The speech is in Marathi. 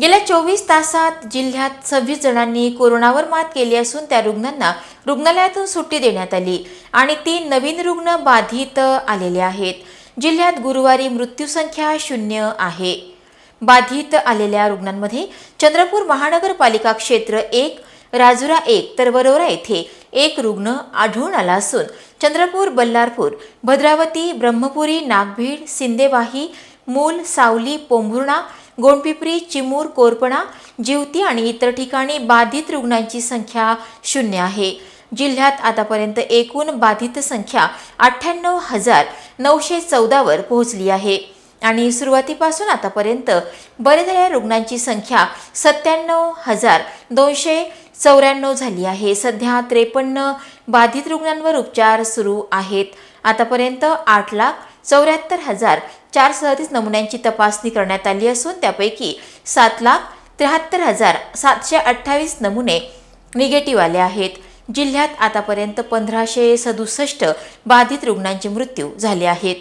गेल्या चोवीस तासात जिल्ह्यात सव्वीस जणांनी कोरोनावर मात केली असून त्या रुग्णांना रुग्णालयातून सुट्टी देण्यात आली आणि तीन नवीन रुग्ण बाधित आलेले आहेत जिल्ह्यात गुरुवारी मृत्यूसंख्या शून्य आहे बाधित आलेल्या रुग्णांमध्ये चंद्रपूर महानगरपालिका क्षेत्र एक राजुरा एक तर वरोरा येथे एक रुग्ण आढळून आला असून चंद्रपूर बल्लारपूर भद्रावती ब्रह्मपुरी नागभीड सिंदेवाही मूल सावली पोंभुर्णा गोंडपिपरी चिमूर कोरपणा जिवती आणि इतर ठिकाणी बाधित रुग्णांची संख्या शून्य आहे जिल्ह्यात आतापर्यंत एकूण बाधित संख्या अठ्ठ्याण्णव हजार नऊशे चौदावर पोहोचली आहे आणि सुरुवातीपासून आतापर्यंत बरे झालेल्या रुग्णांची संख्या सत्त्याण्णव हजार दोनशे चौऱ्याण्णव झाली आहे सध्या त्रेपन्न बाधित रुग्णांवर उपचार सुरू आहेत आतापर्यंत आठ लाख चौऱ्याहत्तर हजार चार सदतीस नमुन्यांची तपासणी करण्यात आली असून त्यापैकी सात लाख त्र्याहत्तर हजार सातशे अठ्ठावीस नमुने निगेटिव्ह आले आहेत जिल्ह्यात आतापर्यंत पंधराशे सदुसष्ट बाधित रुग्णांचे मृत्यू झाले आहेत